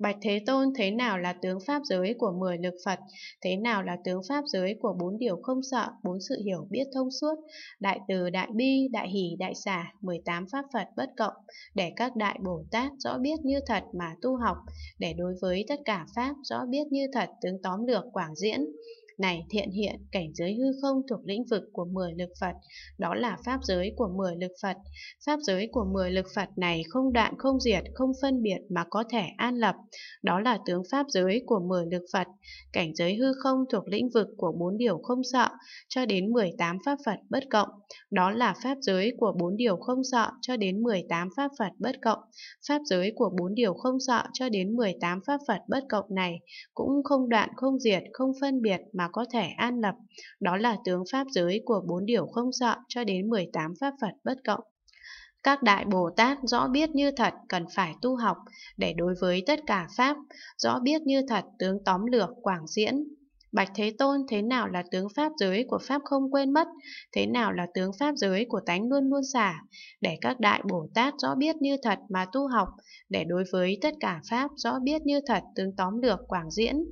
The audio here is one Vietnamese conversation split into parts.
Bạch Thế Tôn thế nào là tướng pháp giới của mười lực Phật, thế nào là tướng pháp giới của bốn điều không sợ, bốn sự hiểu biết thông suốt, đại từ, đại bi, đại hỷ, đại xả, 18 pháp Phật bất cộng, để các đại Bồ Tát rõ biết như thật mà tu học, để đối với tất cả pháp rõ biết như thật tướng tóm được quảng diễn. Này thiện hiện, cảnh giới hư không thuộc lĩnh vực của 10 lực Phật, đó là pháp giới của 10 lực Phật. Pháp giới của 10 lực Phật này không đoạn không diệt, không phân biệt mà có thể an lập, đó là tướng pháp giới của 10 lực Phật. Cảnh giới hư không thuộc lĩnh vực của bốn điều không sợ cho đến 18 pháp Phật bất cộng, đó là pháp giới của bốn điều không sợ cho đến 18 pháp Phật bất cộng. Pháp giới của bốn điều không sợ cho đến 18 pháp Phật bất cộng này cũng không đoạn không diệt, không phân biệt mà có thể an lập, đó là tướng pháp giới của bốn điều không sợ cho đến 18 pháp Phật bất cộng. Các đại Bồ Tát rõ biết như thật cần phải tu học để đối với tất cả pháp, rõ biết như thật tướng tóm lược quảng diễn. Bạch Thế Tôn thế nào là tướng pháp giới của pháp không quên mất, thế nào là tướng pháp giới của tánh luôn luôn xả, để các đại Bồ Tát rõ biết như thật mà tu học, để đối với tất cả pháp rõ biết như thật tướng tóm lược quảng diễn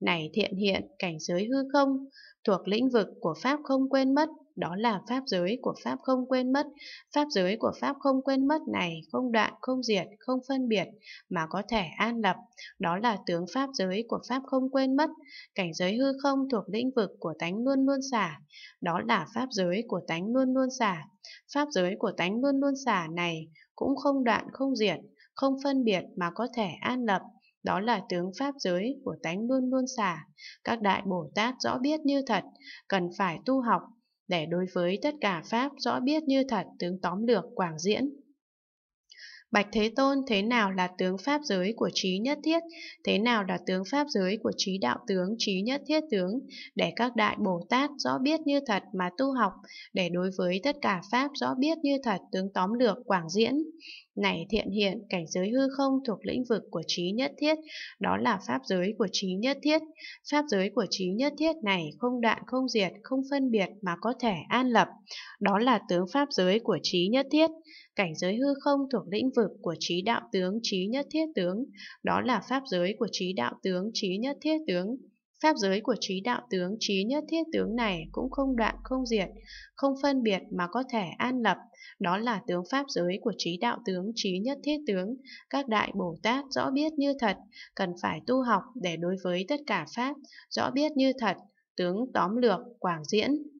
này thiện hiện cảnh giới hư không, thuộc lĩnh vực của Pháp không quên mất, đó là Pháp giới của Pháp không quên mất. Pháp giới của Pháp không quên mất này không đoạn, không diệt, không phân biệt, mà có thể an lập, đó là tướng Pháp giới của Pháp không quên mất. Cảnh giới hư không thuộc lĩnh vực của tánh luôn luôn xả, đó là Pháp giới của tánh luôn luôn xả. Pháp giới của tánh luôn luôn xả này cũng không đoạn, không diệt, không phân biệt mà có thể an lập. Đó là tướng Pháp giới của tánh luôn luôn xả. Các đại Bồ Tát rõ biết như thật, cần phải tu học để đối với tất cả Pháp rõ biết như thật tướng tóm lược quảng diễn. Bạch Thế Tôn thế nào là tướng pháp giới của trí nhất thiết, thế nào là tướng pháp giới của trí đạo tướng, trí nhất thiết tướng, để các đại Bồ Tát rõ biết như thật mà tu học, để đối với tất cả pháp rõ biết như thật tướng tóm lược quảng diễn. Này thiện hiện, cảnh giới hư không thuộc lĩnh vực của trí nhất thiết, đó là pháp giới của trí nhất thiết. Pháp giới của trí nhất thiết này không đoạn không diệt, không phân biệt mà có thể an lập, đó là tướng pháp giới của trí nhất thiết. Cảnh giới hư không thuộc lĩnh vực của trí đạo tướng, trí nhất thiết tướng, đó là pháp giới của trí đạo tướng, trí nhất thiết tướng. Pháp giới của trí đạo tướng, trí nhất thiết tướng này cũng không đoạn, không diệt, không phân biệt mà có thể an lập. Đó là tướng pháp giới của trí đạo tướng, trí nhất thiết tướng. Các đại Bồ Tát rõ biết như thật, cần phải tu học để đối với tất cả Pháp, rõ biết như thật, tướng tóm lược, quảng diễn,